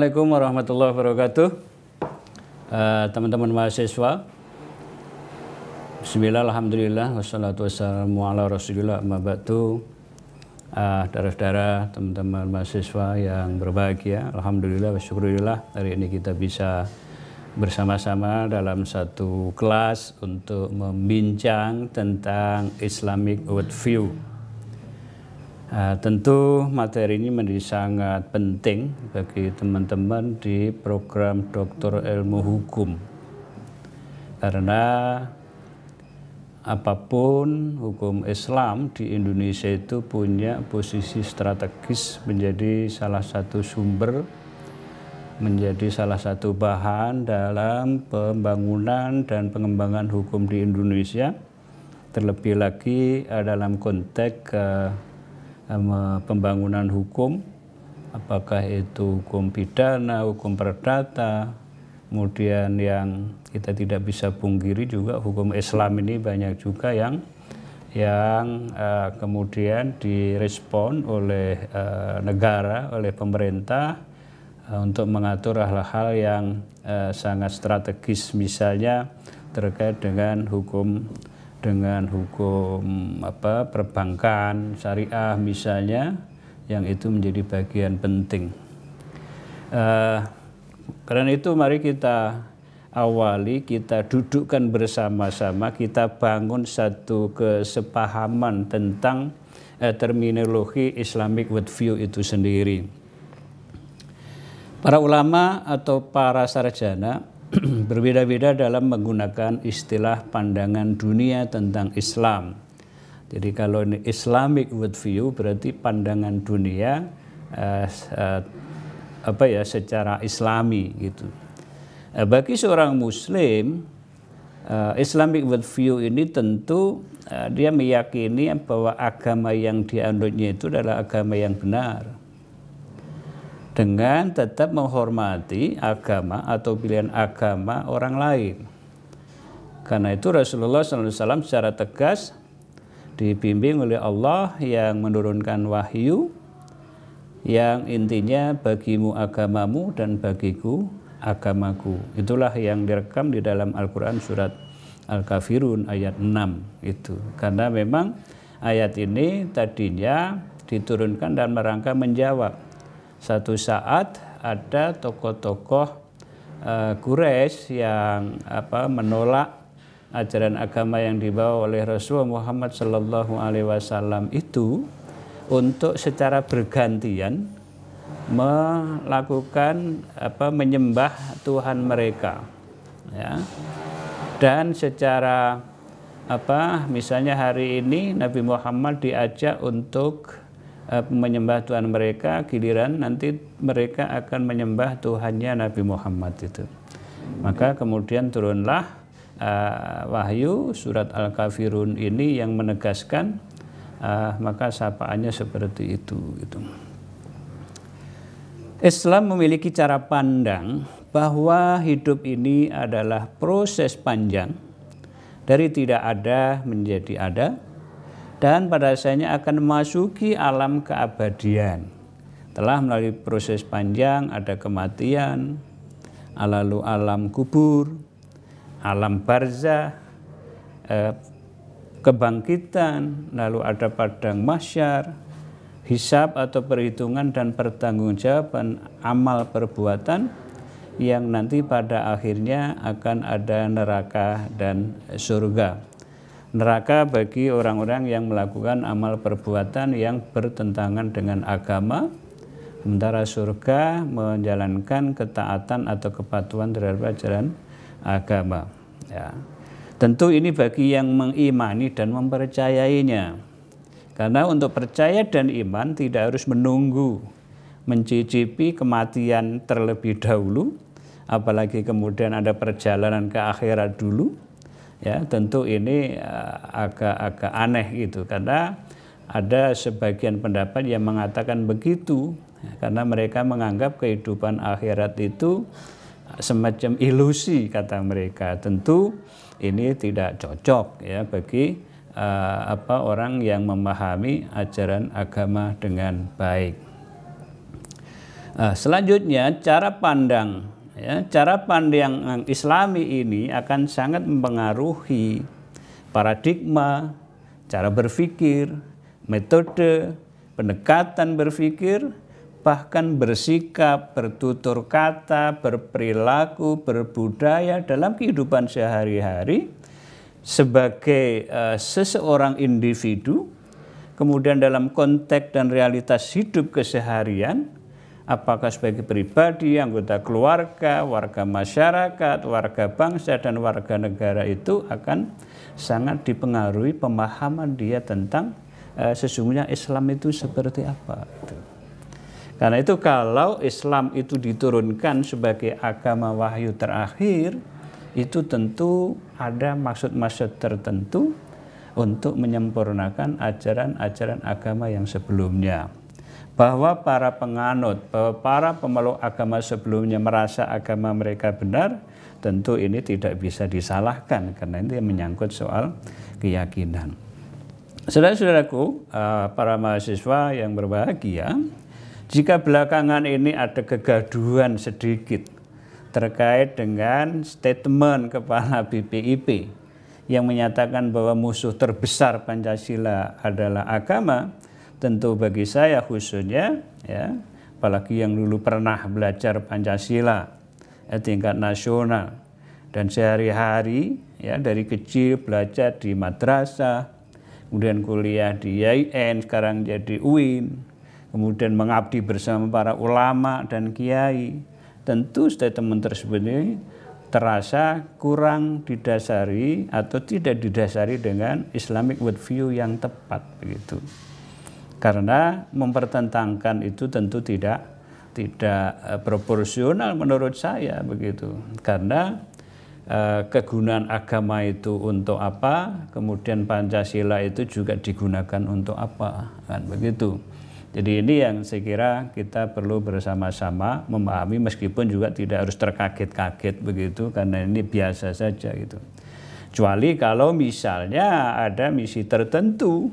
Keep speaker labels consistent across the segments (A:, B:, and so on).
A: Assalamualaikum warahmatullahi wabarakatuh eh, Teman-teman uh, mahasiswa Bismillah, Alhamdulillah Wassalatu wassalamu ala rasulullah Mabatu uh, eh, Darah-darah teman-teman mahasiswa yang berbahagia Alhamdulillah wa Hari ini kita bisa bersama-sama dalam satu kelas Untuk membincang tentang Islamic Worldview Nah, tentu materi ini menjadi sangat penting bagi teman-teman di program Doktor Ilmu Hukum karena apapun hukum Islam di Indonesia itu punya posisi strategis menjadi salah satu sumber menjadi salah satu bahan dalam pembangunan dan pengembangan hukum di Indonesia terlebih lagi eh, dalam konteks eh, pembangunan hukum apakah itu hukum pidana, hukum perdata, kemudian yang kita tidak bisa pungkiri juga hukum Islam ini banyak juga yang yang uh, kemudian direspon oleh uh, negara, oleh pemerintah uh, untuk mengatur hal-hal yang uh, sangat strategis misalnya terkait dengan hukum dengan hukum apa perbankan syariah misalnya yang itu menjadi bagian penting uh, karena itu mari kita awali kita dudukkan bersama-sama kita bangun satu kesepahaman tentang uh, terminologi Islamic worldview itu sendiri para ulama atau para sarjana berbeda-beda dalam menggunakan istilah pandangan dunia tentang Islam. Jadi kalau ini Islamic worldview berarti pandangan dunia uh, uh, apa ya secara Islami gitu. Uh, bagi seorang Muslim uh, Islamic worldview ini tentu uh, dia meyakini bahwa agama yang dianutnya itu adalah agama yang benar dengan tetap menghormati agama atau pilihan agama orang lain. Karena itu Rasulullah SAW secara tegas dibimbing oleh Allah yang menurunkan wahyu yang intinya bagimu agamamu dan bagiku agamaku. Itulah yang direkam di dalam Al-Quran surat Al-Kafirun ayat 6 itu. Karena memang ayat ini tadinya diturunkan dan merangka menjawab satu saat ada tokoh-tokoh uh, yang apa menolak ajaran agama yang dibawa oleh Rasulullah Muhammad Shallallahu Alaihi Wasallam itu untuk secara bergantian melakukan apa menyembah Tuhan mereka ya dan secara apa misalnya hari ini Nabi Muhammad diajak untuk Eh, menyembah Tuhan mereka, giliran nanti mereka akan menyembah Tuhannya Nabi Muhammad itu. Maka kemudian turunlah uh, wahyu surat Al-Kafirun ini yang menegaskan uh, maka sapaannya seperti itu itu. Islam memiliki cara pandang bahwa hidup ini adalah proses panjang dari tidak ada menjadi ada, dan pada dasarnya akan memasuki alam keabadian. Telah melalui proses panjang ada kematian, lalu alam kubur, alam barzah, eh, kebangkitan, lalu ada padang masyar, hisab atau perhitungan dan pertanggungjawaban amal perbuatan yang nanti pada akhirnya akan ada neraka dan surga neraka bagi orang-orang yang melakukan amal perbuatan yang bertentangan dengan agama sementara surga menjalankan ketaatan atau kepatuhan terhadap ajaran agama ya tentu ini bagi yang mengimani dan mempercayainya karena untuk percaya dan iman tidak harus menunggu mencicipi kematian terlebih dahulu apalagi kemudian ada perjalanan ke akhirat dulu ya tentu ini eh, agak-agak aneh gitu karena ada sebagian pendapat yang mengatakan begitu ya, karena mereka menganggap kehidupan akhirat itu semacam ilusi kata mereka tentu ini tidak cocok ya bagi uh, apa orang yang memahami ajaran agama dengan baik eh, selanjutnya cara pandang ya, cara pandang Islami ini akan sangat mempengaruhi paradigma, cara berpikir, metode, pendekatan berpikir, bahkan bersikap, bertutur kata, berperilaku, berbudaya dalam kehidupan sehari-hari sebagai uh, seseorang individu, kemudian dalam konteks dan realitas hidup keseharian, apakah sebagai pribadi, anggota keluarga, warga masyarakat, warga bangsa dan warga negara itu akan sangat dipengaruhi pemahaman dia tentang uh, sesungguhnya Islam itu seperti apa. Gitu. Karena itu kalau Islam itu diturunkan sebagai agama wahyu terakhir, itu tentu ada maksud-maksud tertentu untuk menyempurnakan ajaran-ajaran agama yang sebelumnya bahwa para penganut, bahwa para pemeluk agama sebelumnya merasa agama mereka benar, tentu ini tidak bisa disalahkan karena ini menyangkut soal keyakinan. Saudara-saudaraku, eh, para mahasiswa yang berbahagia, jika belakangan ini ada kegaduhan sedikit terkait dengan statement kepala BPIP yang menyatakan bahwa musuh terbesar Pancasila adalah agama, tentu bagi saya khususnya ya apalagi yang dulu pernah belajar Pancasila ya, tingkat nasional dan sehari-hari ya dari kecil belajar di madrasah kemudian kuliah di IAIN sekarang jadi UIN kemudian mengabdi bersama para ulama dan kiai tentu statement tersebut ini terasa kurang didasari atau tidak didasari dengan Islamic worldview yang tepat begitu karena mempertentangkan itu tentu tidak tidak eh, proporsional menurut saya begitu karena eh, kegunaan agama itu untuk apa kemudian pancasila itu juga digunakan untuk apa kan begitu jadi ini yang saya kira kita perlu bersama-sama memahami meskipun juga tidak harus terkaget-kaget begitu karena ini biasa saja gitu kecuali kalau misalnya ada misi tertentu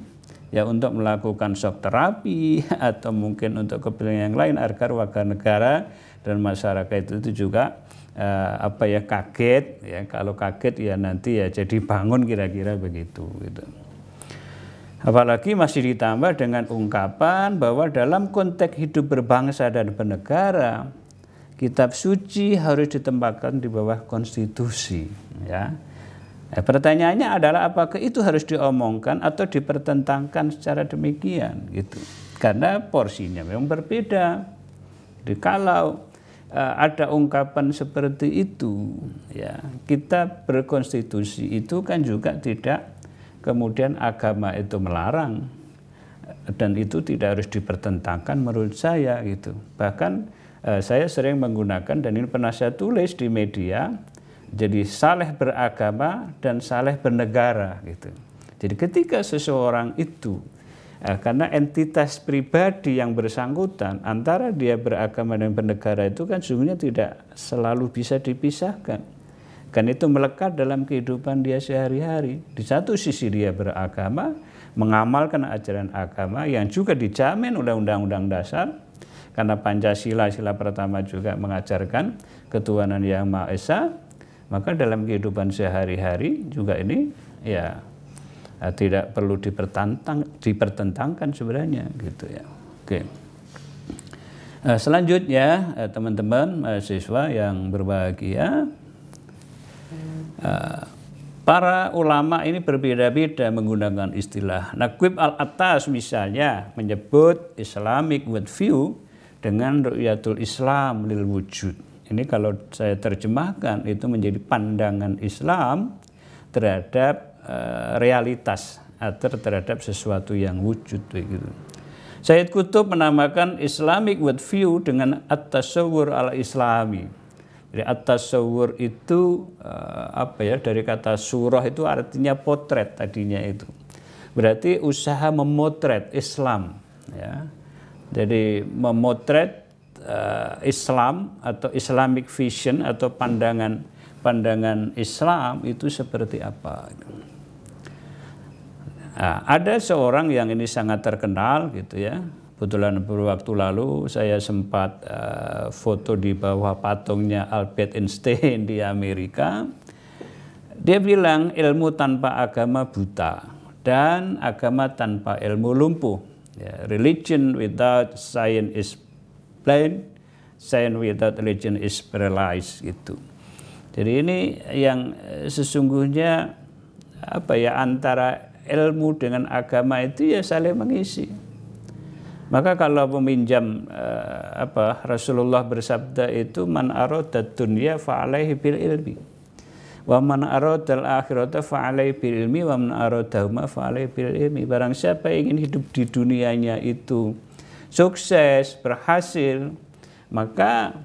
A: ya untuk melakukan shock terapi atau mungkin untuk kepentingan yang lain agar warga negara dan masyarakat itu juga eh, apa ya kaget ya kalau kaget ya nanti ya jadi bangun kira-kira begitu gitu. Apalagi masih ditambah dengan ungkapan bahwa dalam konteks hidup berbangsa dan bernegara kitab suci harus ditempatkan di bawah konstitusi ya Nah, pertanyaannya adalah apakah itu harus diomongkan atau dipertentangkan secara demikian gitu. Karena porsinya memang berbeda. Jadi kalau uh, ada ungkapan seperti itu ya, kita berkonstitusi itu kan juga tidak kemudian agama itu melarang dan itu tidak harus dipertentangkan menurut saya gitu. Bahkan uh, saya sering menggunakan dan ini pernah saya tulis di media jadi saleh beragama dan saleh bernegara gitu. Jadi ketika seseorang itu eh, karena entitas pribadi yang bersangkutan antara dia beragama dan bernegara itu kan sungguhnya tidak selalu bisa dipisahkan. Kan itu melekat dalam kehidupan dia sehari-hari. Di satu sisi dia beragama, mengamalkan ajaran agama yang juga dijamin oleh Undang-Undang Dasar karena Pancasila sila pertama juga mengajarkan ketuhanan yang Maha Esa maka dalam kehidupan sehari-hari juga ini ya eh, tidak perlu dipertentang dipertentangkan sebenarnya gitu ya. Oke. Eh, selanjutnya eh, teman-teman mahasiswa yang berbahagia Para ulama ini berbeda-beda menggunakan istilah. Nakwib al atas misalnya menyebut Islamic worldview dengan ru'yatul Islam lil wujud. Ini kalau saya terjemahkan itu menjadi pandangan Islam terhadap uh, realitas atau terhadap sesuatu yang wujud begitu. Said Kutub menamakan Islamic worldview dengan at-tasawwur al-islami. Jadi at-tasawwur itu uh, apa ya dari kata surah itu artinya potret tadinya itu. Berarti usaha memotret Islam ya. Jadi memotret uh, Islam atau Islamic vision atau pandangan pandangan Islam itu seperti apa. Nah, ada seorang yang ini sangat terkenal gitu ya. Kebetulan waktu lalu saya sempat uh, foto di bawah patungnya Albert Einstein di Amerika. Dia bilang ilmu tanpa agama buta dan agama tanpa ilmu lumpuh. Ya, religion without science is blind, science without religion is paralyzed gitu. Jadi ini yang eh, sesungguhnya apa ya antara ilmu dengan agama itu ya saling mengisi. Maka kalau meminjam eh, apa Rasulullah bersabda itu man arada dunya fa alaihi bil ilmi. Wa man arada al akhirata fa bil ilmi wa man arada huma fa bil ilmi. Barang siapa ingin hidup di dunianya itu sukses, berhasil, maka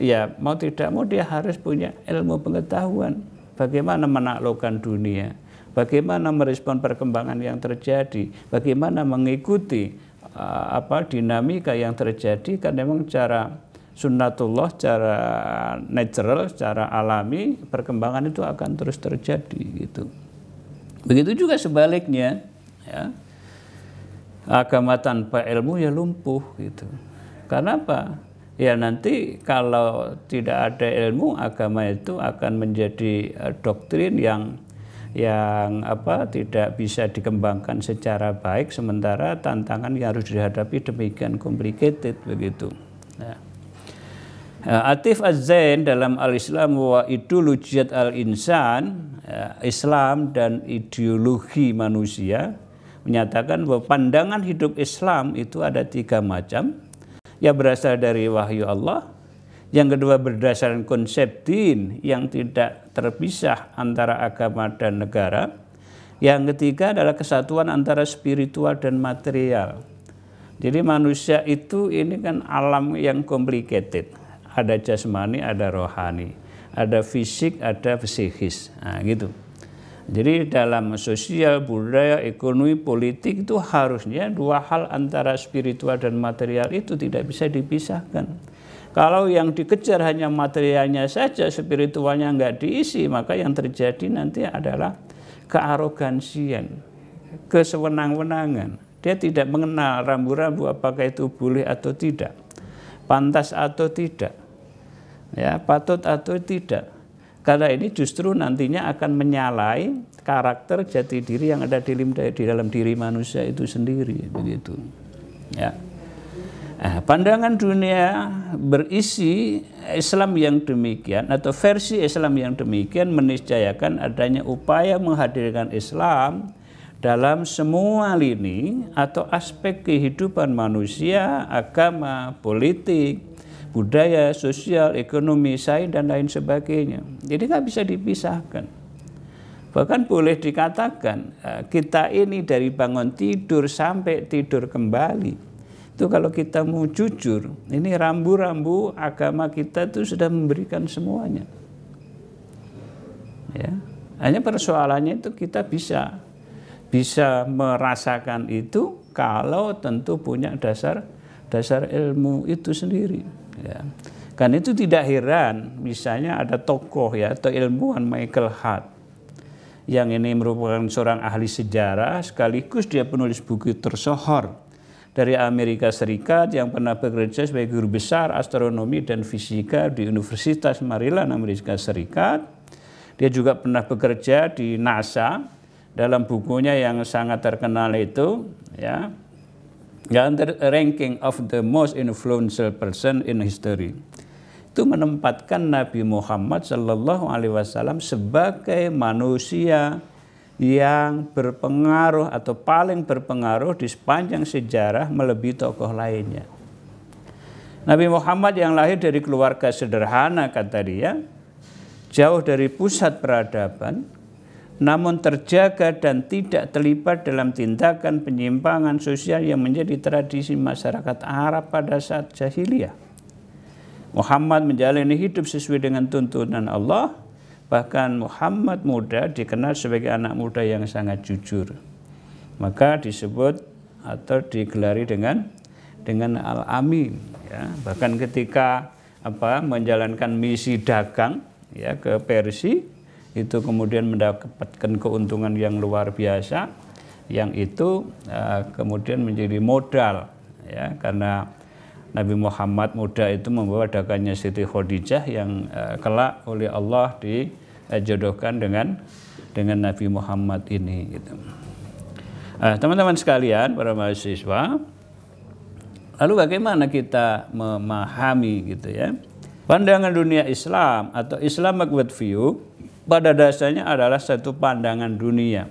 A: ya mau tidak mau dia harus punya ilmu pengetahuan bagaimana menaklukkan dunia, bagaimana merespon perkembangan yang terjadi, bagaimana mengikuti uh, apa dinamika yang terjadi karena memang cara sunnatullah cara natural, cara alami perkembangan itu akan terus terjadi gitu. Begitu juga sebaliknya ya agama tanpa ilmu ya lumpuh gitu. Karena apa? Ya nanti kalau tidak ada ilmu agama itu akan menjadi e, doktrin yang yang apa tidak bisa dikembangkan secara baik sementara tantangan yang harus dihadapi demikian complicated begitu. Nah. Atif Az-Zain dalam Al-Islam wa ideologiyat al-insan, e, Islam dan ideologi manusia menyatakan bahwa pandangan hidup Islam itu ada tiga macam. Ya berasal dari wahyu Allah, yang kedua berdasarkan konsep din yang tidak terpisah antara agama dan negara. Yang ketiga adalah kesatuan antara spiritual dan material. Jadi manusia itu ini kan alam yang complicated. Ada jasmani, ada rohani, ada fisik, ada psikis. Nah, gitu. Jadi dalam sosial, budaya, ekonomi, politik itu harusnya dua hal antara spiritual dan material itu tidak bisa dipisahkan. Kalau yang dikejar hanya materialnya saja, spiritualnya nggak diisi, maka yang terjadi nanti adalah kearogansian, kesewenang-wenangan. Dia tidak mengenal rambu-rambu apakah itu boleh atau tidak, pantas atau tidak, ya patut atau tidak karena ini justru nantinya akan menyalai karakter jati diri yang ada di, dalam diri manusia itu sendiri, begitu. Ya. Nah, pandangan dunia berisi Islam yang demikian atau versi Islam yang demikian meniscayakan adanya upaya menghadirkan Islam dalam semua lini atau aspek kehidupan manusia, agama, politik, budaya, sosial, ekonomi, sains dan lain sebagainya. Jadi nggak bisa dipisahkan. Bahkan boleh dikatakan eh, kita ini dari bangun tidur sampai tidur kembali. Itu kalau kita mau jujur, ini rambu-rambu agama kita itu sudah memberikan semuanya. Ya. Hanya persoalannya itu kita bisa bisa merasakan itu kalau tentu punya dasar dasar ilmu itu sendiri. Ya. Karena itu tidak heran, misalnya ada tokoh ya atau ilmuwan Michael Hart yang ini merupakan seorang ahli sejarah sekaligus dia penulis buku tersohor dari Amerika Serikat yang pernah bekerja sebagai guru besar astronomi dan fisika di Universitas Maryland Amerika Serikat. Dia juga pernah bekerja di NASA dalam bukunya yang sangat terkenal itu ya ya, the ranking of the most influential person in history itu menempatkan Nabi Muhammad Shallallahu Alaihi Wasallam sebagai manusia yang berpengaruh atau paling berpengaruh di sepanjang sejarah melebihi tokoh lainnya. Nabi Muhammad yang lahir dari keluarga sederhana kata dia, jauh dari pusat peradaban, namun terjaga dan tidak terlibat dalam tindakan penyimpangan sosial yang menjadi tradisi masyarakat Arab pada saat jahiliyah. Muhammad menjalani hidup sesuai dengan tuntunan Allah, bahkan Muhammad muda dikenal sebagai anak muda yang sangat jujur. Maka disebut atau digelari dengan dengan al-amin ya. Bahkan ketika apa menjalankan misi dagang ya ke Persia itu kemudian mendapatkan keuntungan yang luar biasa yang itu uh, kemudian menjadi modal ya karena Nabi Muhammad muda itu membawa dagangnya Siti Khadijah yang uh, kelak oleh Allah dijodohkan dengan dengan Nabi Muhammad ini gitu. teman eh, teman-teman sekalian para mahasiswa lalu bagaimana kita memahami gitu ya pandangan dunia Islam atau Islamic worldview pada dasarnya adalah satu pandangan dunia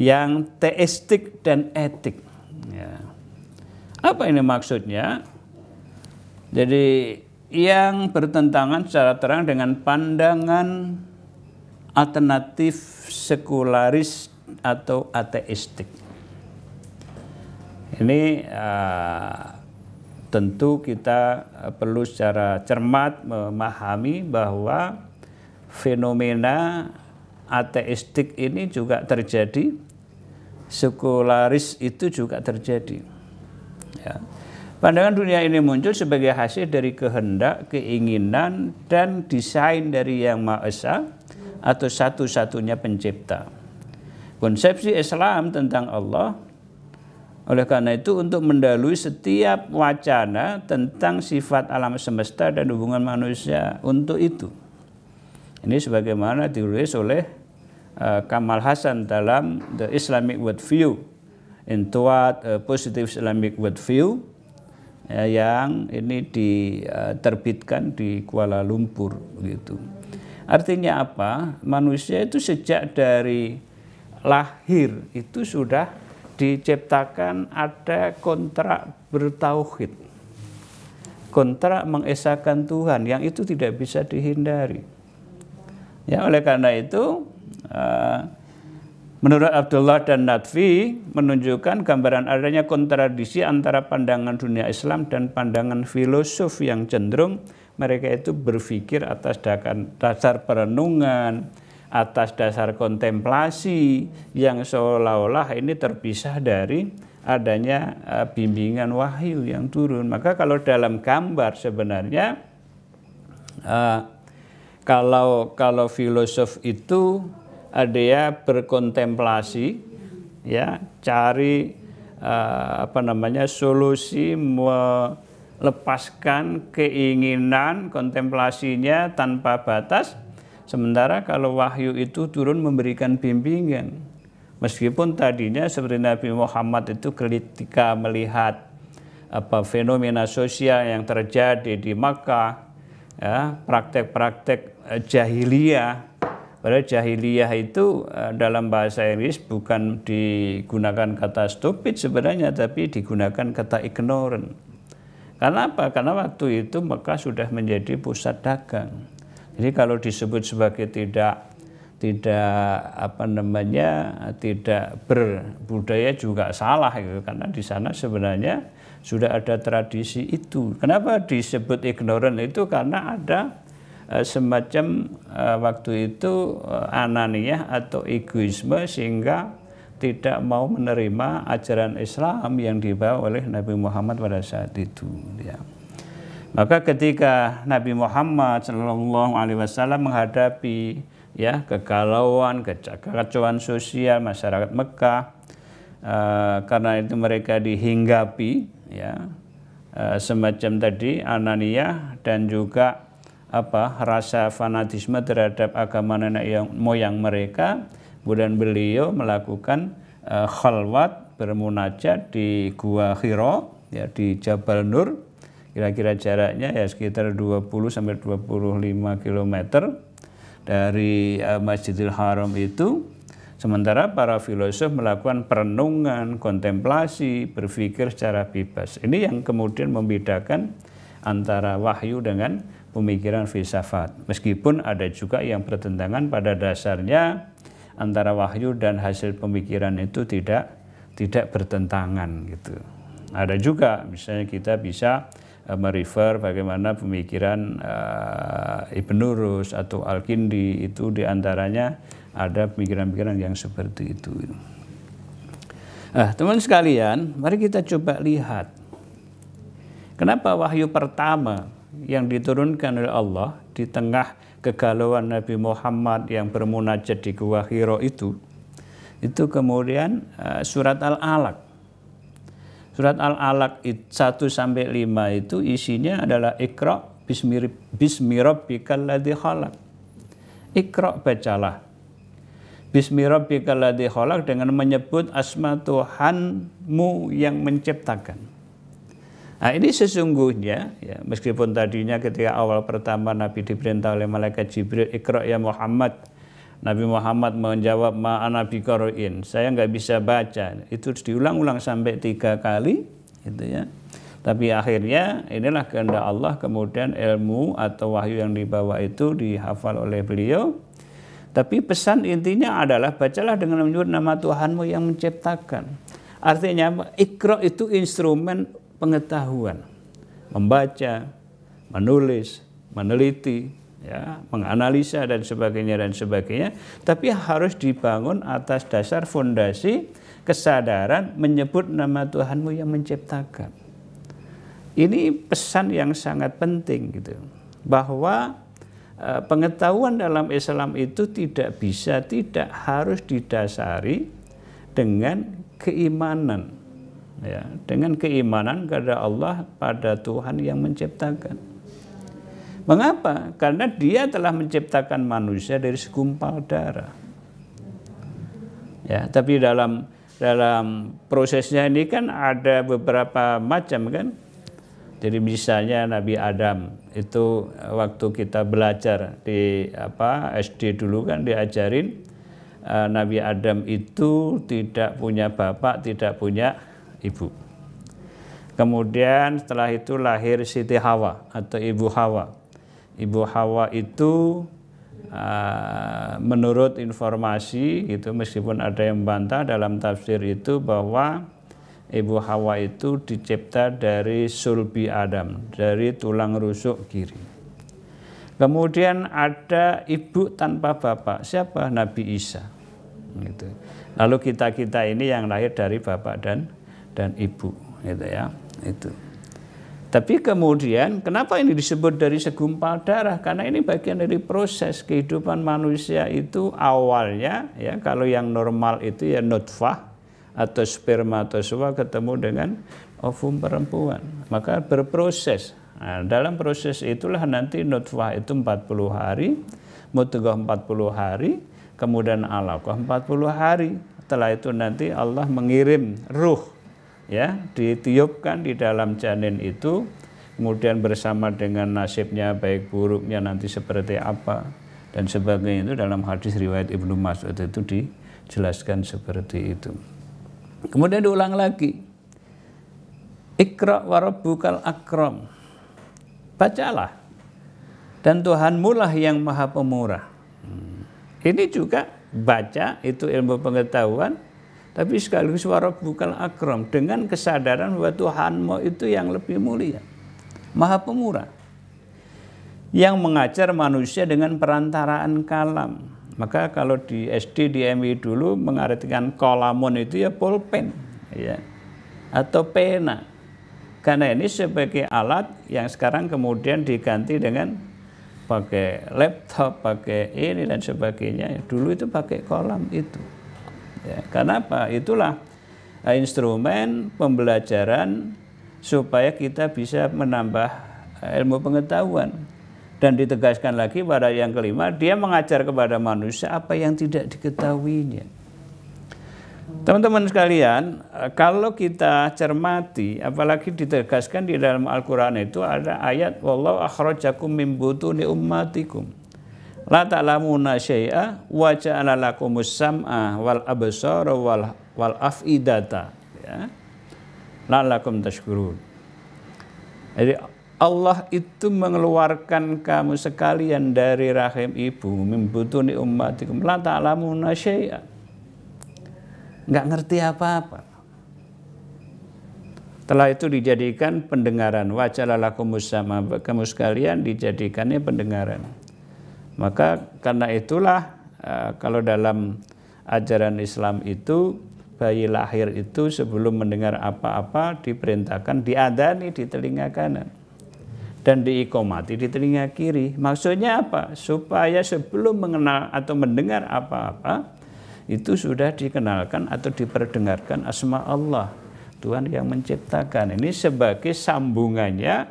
A: yang teistik dan etik. Ya. Apa ini maksudnya? Jadi yang bertentangan secara terang dengan pandangan alternatif sekularis atau ateistik. Ini uh, tentu kita eh, perlu secara cermat memahami bahwa fenomena ateistik ini juga terjadi, sekularis itu juga terjadi. Ya. Pandangan dunia ini muncul sebagai hasil dari kehendak, keinginan, dan desain dari Yang Maha Esa atau satu-satunya pencipta. Konsepsi Islam tentang Allah oleh karena itu untuk mendalui setiap wacana tentang sifat alam semesta dan hubungan manusia untuk itu. Ini sebagaimana ditulis oleh uh, Kamal Hasan dalam The Islamic Worldview View, what a Positive Islamic Worldview ya, yang ini diterbitkan eh, di Kuala Lumpur gitu. Artinya apa? Manusia itu sejak dari lahir itu sudah diciptakan ada kontrak bertauhid. Kontrak mengesahkan Tuhan yang itu tidak bisa dihindari. Ya, oleh karena itu eh, menurut Abdullah dan Nadfi menunjukkan gambaran adanya kontradiksi antara pandangan dunia Islam dan pandangan filosof yang cenderung mereka itu berpikir atas dasar perenungan, atas dasar kontemplasi yang seolah-olah ini terpisah dari adanya eh, bimbingan wahyu yang turun. Maka kalau dalam gambar sebenarnya eh, kalau kalau filosof itu ada ya berkontemplasi ya cari uh, apa namanya solusi melepaskan keinginan kontemplasinya tanpa batas sementara kalau wahyu itu turun memberikan bimbingan meskipun tadinya seperti Nabi Muhammad itu ketika melihat apa fenomena sosial yang terjadi di Makkah ya, praktek-praktek eh, jahiliyah. Padahal jahiliyah itu eh, dalam bahasa Inggris bukan digunakan kata stupid sebenarnya, tapi digunakan kata ignorant. Karena apa? Karena waktu itu Mekah sudah menjadi pusat dagang. Jadi kalau disebut sebagai tidak tidak apa namanya tidak berbudaya juga salah gitu karena di sana sebenarnya sudah ada tradisi itu. Kenapa disebut ignorant itu? Karena ada e, semacam e, waktu itu e, ananiah atau egoisme sehingga tidak mau menerima ajaran Islam yang dibawa oleh Nabi Muhammad pada saat itu. Ya. Maka ketika Nabi Muhammad Shallallahu Alaihi Wasallam menghadapi ya kegalauan, kekacauan sosial masyarakat Mekah, uh, karena itu mereka dihinggapi ya eh, semacam tadi Anania dan juga apa rasa fanatisme terhadap agama nenek yang, moyang mereka kemudian beliau melakukan uh, khalwat bermunajat di gua Hiro ya di Jabal Nur kira-kira jaraknya ya sekitar 20 sampai 25 km dari eh, Masjidil Haram itu Sementara para filosof melakukan perenungan, kontemplasi, berpikir secara bebas. Ini yang kemudian membedakan antara wahyu dengan pemikiran filsafat. Meskipun ada juga yang bertentangan pada dasarnya antara wahyu dan hasil pemikiran itu tidak tidak bertentangan gitu. Ada juga misalnya kita bisa uh, merefer bagaimana pemikiran uh, Ibn Rus atau Al-Kindi itu diantaranya ada pemikiran-pemikiran yang seperti itu. Nah, teman sekalian, mari kita coba lihat kenapa wahyu pertama yang diturunkan oleh Allah di tengah kegalauan Nabi Muhammad yang bermunajat di Gua Hiro itu, itu kemudian eh, surat Al-Alaq. Surat Al-Alaq 1 sampai 5 itu isinya adalah ikra bismi rabbikal ladzi khalaq. Iqra bacalah Bismillahirrahmanirrahim kaladiholak dengan menyebut asma Tuhanmu yang menciptakan. Nah ini sesungguhnya, ya, meskipun tadinya ketika awal pertama Nabi diperintah oleh malaikat Jibril, Iqra ya Muhammad. Nabi Muhammad menjawab, ma'ana bikoroin, saya nggak bisa baca. Itu diulang-ulang sampai tiga kali, gitu ya. Tapi akhirnya inilah kehendak Allah, kemudian ilmu atau wahyu yang dibawa itu dihafal oleh beliau, tapi pesan intinya adalah bacalah dengan menyebut nama Tuhanmu yang menciptakan. Artinya ikro itu instrumen pengetahuan. Membaca, menulis, meneliti, ya, menganalisa dan sebagainya dan sebagainya, tapi harus dibangun atas dasar fondasi kesadaran menyebut nama Tuhanmu yang menciptakan. Ini pesan yang sangat penting gitu. Bahwa Eh, pengetahuan dalam Islam itu tidak bisa tidak harus didasari dengan keimanan ya dengan keimanan kepada Allah pada Tuhan yang menciptakan mengapa karena dia telah menciptakan manusia dari segumpal darah ya tapi dalam dalam prosesnya ini kan ada beberapa macam kan jadi misalnya Nabi Adam itu eh, waktu kita belajar di apa SD dulu kan diajarin uh, Nabi Adam itu tidak punya bapak, tidak punya ibu. Kemudian setelah itu lahir Siti Hawa atau Ibu Hawa. Ibu Hawa itu uh, menurut informasi gitu meskipun ada yang bantah dalam tafsir itu bahwa Ibu Hawa itu dicipta dari sulbi Adam, dari tulang rusuk kiri. Kemudian ada ibu tanpa bapak, siapa? Nabi Isa. Gitu. Lalu kita-kita ini yang lahir dari bapak dan dan ibu, gitu ya. Itu. Tapi kemudian kenapa ini disebut dari segumpal darah? Karena ini bagian dari proses kehidupan manusia itu awalnya ya kalau yang normal itu ya nutfah atau sperma spermatozoa ketemu dengan ovum perempuan. Maka berproses. Nah, dalam proses itulah nanti nutfah itu 40 hari, mutugah 40 hari, kemudian alaqah 40 hari. Setelah itu nanti Allah mengirim ruh ya, ditiupkan di dalam janin itu kemudian bersama dengan nasibnya baik buruknya nanti seperti apa dan sebagainya itu dalam hadis riwayat Ibnu Mas'ud itu dijelaskan seperti itu. Kemudian diulang lagi. Ikra wa rabbukal akram. Bacalah. Dan Tuhanmulah yang maha pemurah. Hmm. Ini juga baca itu ilmu pengetahuan tapi sekaligus warab bukan akram dengan kesadaran bahwa Tuhanmu itu yang lebih mulia maha pemurah yang mengajar manusia dengan perantaraan kalam maka kalau di SD di MI dulu mengartikan kolamun itu ya pulpen ya atau pena. Karena ini sebagai alat yang sekarang kemudian diganti dengan pakai laptop, pakai ini dan sebagainya. Dulu itu pakai kolam itu. Ya, karena Itulah eh, instrumen pembelajaran supaya kita bisa menambah eh, ilmu pengetahuan. Dan ditegaskan lagi pada yang kelima, dia mengajar kepada manusia apa yang tidak diketahuinya. Teman-teman sekalian, kalau kita cermati, apalagi ditegaskan di dalam Al-Quran itu ada ayat Wallahu akhrajakum min butuni ummatikum la ta'lamuna syai'a wa ja'ala lakumus sam'a wal absara wal wal afidata ya lakum tashkurun jadi Allah itu mengeluarkan kamu sekalian dari rahim ibu membutuni ummatikum la ta'lamuna syai'a nggak ngerti apa-apa setelah itu dijadikan pendengaran wajalalakumus sama kamu sekalian dijadikannya pendengaran maka karena itulah eh, kalau dalam ajaran Islam itu bayi lahir itu sebelum mendengar apa-apa diperintahkan diadani di telinga kanan dan diikomati di telinga kiri. Maksudnya apa? Supaya sebelum mengenal atau mendengar apa-apa, itu sudah dikenalkan atau diperdengarkan asma Allah. Tuhan yang menciptakan. Ini sebagai sambungannya,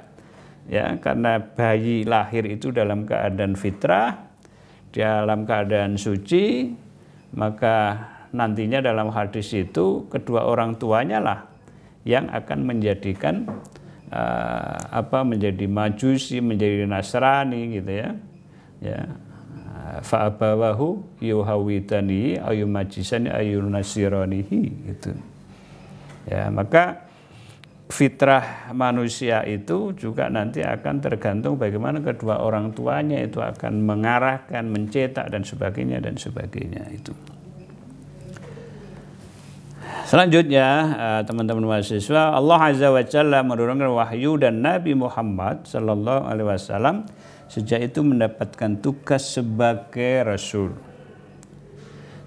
A: ya karena bayi lahir itu dalam keadaan fitrah, dalam keadaan suci, maka nantinya dalam hadis itu kedua orang tuanya lah yang akan menjadikan uh, apa menjadi majusi, menjadi nasrani gitu ya. Ya. Eh, Fa'abawahu yuhawitani ayu majisani ayu nasironihi gitu. Ya, maka fitrah manusia itu juga nanti akan tergantung bagaimana kedua orang tuanya itu akan mengarahkan, mencetak dan sebagainya dan sebagainya itu. Selanjutnya eh, teman-teman mahasiswa Allah Azza wa Jalla menurunkan wahyu dan Nabi Muhammad Sallallahu Alaihi Wasallam sejak itu mendapatkan tugas sebagai Rasul.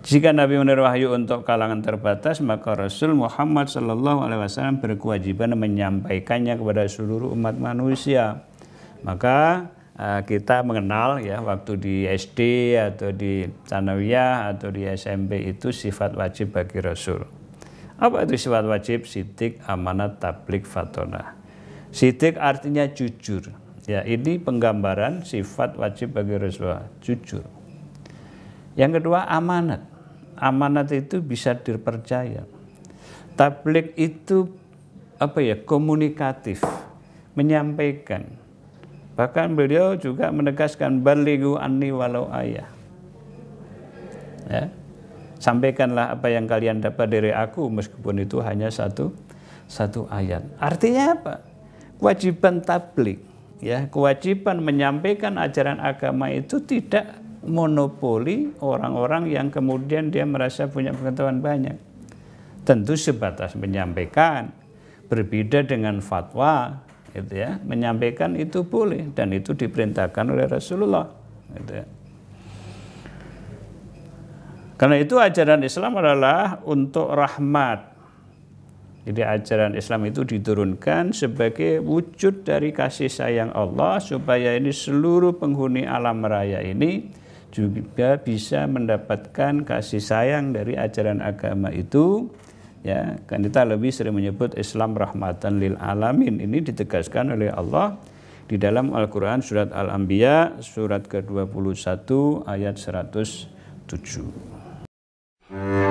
A: Jika Nabi menurunkan wahyu untuk kalangan terbatas, maka Rasul Muhammad Sallallahu Alaihi Wasallam berkewajiban menyampaikannya kepada seluruh umat manusia. Maka eh, kita mengenal ya waktu di SD atau di Tanawiyah atau di SMP itu sifat wajib bagi Rasul. Apa itu sifat wajib? Sidik, amanat, tablik, fatona. Sidik artinya jujur. Ya, ini penggambaran sifat wajib bagi Rasulullah, jujur. Yang kedua amanat. Amanat itu bisa dipercaya. Tablik itu apa ya? komunikatif, menyampaikan. Bahkan beliau juga menegaskan balighu anni walau ayah. Ya sampaikanlah apa yang kalian dapat dari aku meskipun itu hanya satu satu ayat. Artinya apa? Kewajiban tablik ya, kewajiban menyampaikan ajaran agama itu tidak monopoli orang-orang yang kemudian dia merasa punya pengetahuan banyak. Tentu sebatas menyampaikan berbeda dengan fatwa gitu ya. Menyampaikan itu boleh dan itu diperintahkan oleh Rasulullah gitu ya. Karena itu ajaran Islam adalah untuk rahmat. Jadi ajaran Islam itu diturunkan sebagai wujud dari kasih sayang Allah supaya ini seluruh penghuni alam raya ini juga bisa mendapatkan kasih sayang dari ajaran agama itu. Ya, kan kita lebih sering menyebut Islam rahmatan lil alamin. Ini ditegaskan oleh Allah di dalam Al-Qur'an surat Al-Anbiya surat ke-21 ayat 107. Mm-hmm.